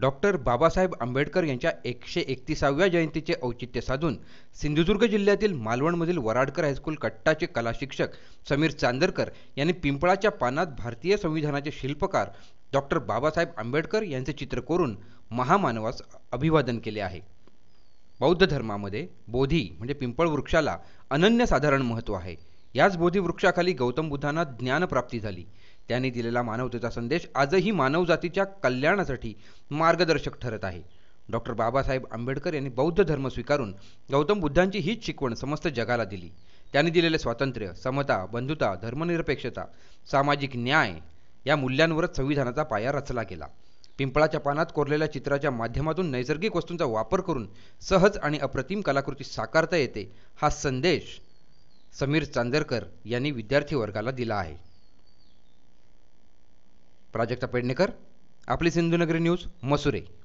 doctor Babasaheb Ambedkar यांच्या एकशे एकतीसाव्या जयंतीचे औचित्य साधून सिंधुदुर्ग जिल्ह्यातील मालवणमधील वराडकर हायस्कूल कट्टाचे कला शिक्षक समीर चांदरकर यांनी पिंपळाच्या पानात भारतीय संविधानाचे शिल्पकार डॉक्टर बाबासाहेब आंबेडकर यांचे चित्र करून महामानवास अभिवादन केले आहे बौद्ध धर्मामध्ये बोधी म्हणजे पिंपळ वृक्षाला अनन्यसाधारण महत्त्व आहे याच बोधीवृक्षाखाली गौतम बुद्धांना ज्ञानप्राप्ती झाली त्याने दिलेला मानवतेचा संदेश आजही मानवजातीच्या कल्याणासाठी मार्गदर्शक ठरत आहे डॉक्टर बाबासाहेब आंबेडकर यांनी बौद्ध धर्म स्वीकारून गौतम बुद्धांची हीच शिकवण समस्त जगाला दिली त्यांनी दिलेले स्वातंत्र्य समता बंधुता धर्मनिरपेक्षता सामाजिक न्याय या मूल्यांवरच संविधानाचा पाया रचला गेला पिंपळाच्या पानात कोरलेल्या चित्राच्या माध्यमातून नैसर्गिक वस्तूंचा वापर करून सहज आणि अप्रतिम कलाकृती साकारता येते हा संदेश समीर चांदरकर यांनी विद्यार्थी वर्गाला दिला आहे प्राजक्ता पेडणेकर आपली सिंधुनगरी न्यूज मसुरे